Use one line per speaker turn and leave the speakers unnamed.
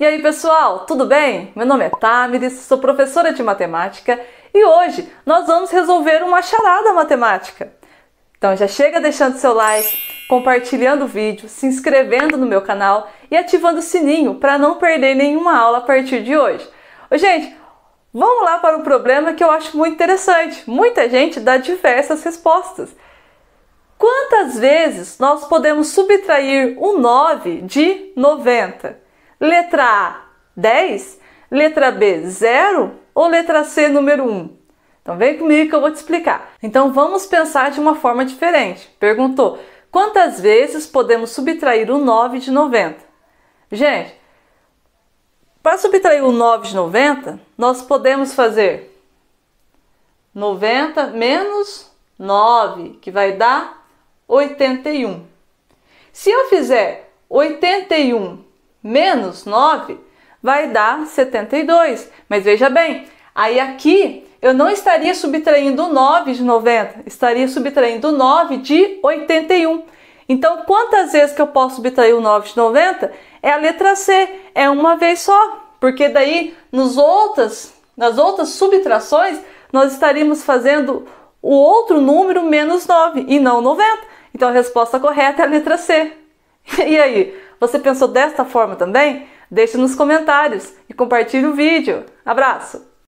E aí pessoal, tudo bem? Meu nome é Tamiris, sou professora de matemática e hoje nós vamos resolver uma charada matemática. Então já chega deixando seu like, compartilhando o vídeo, se inscrevendo no meu canal e ativando o sininho para não perder nenhuma aula a partir de hoje. Ô, gente, vamos lá para um problema que eu acho muito interessante. Muita gente dá diversas respostas. Quantas vezes nós podemos subtrair o 9 de 90? Letra A, 10? Letra B, 0? Ou letra C, número 1? Então vem comigo que eu vou te explicar. Então vamos pensar de uma forma diferente. Perguntou: quantas vezes podemos subtrair o 9 de 90? Gente, para subtrair o 9 de 90, nós podemos fazer 90 menos 9, que vai dar 81. Se eu fizer 81 menos 9, vai dar 72. Mas veja bem, aí aqui eu não estaria subtraindo 9 de 90, estaria subtraindo 9 de 81. Então, quantas vezes que eu posso subtrair o 9 de 90? É a letra C, é uma vez só, porque daí nos outras, nas outras subtrações nós estaríamos fazendo o outro número menos 9 e não 90. Então a resposta correta é a letra C. E aí, você pensou desta forma também? Deixe nos comentários e compartilhe o vídeo. Abraço!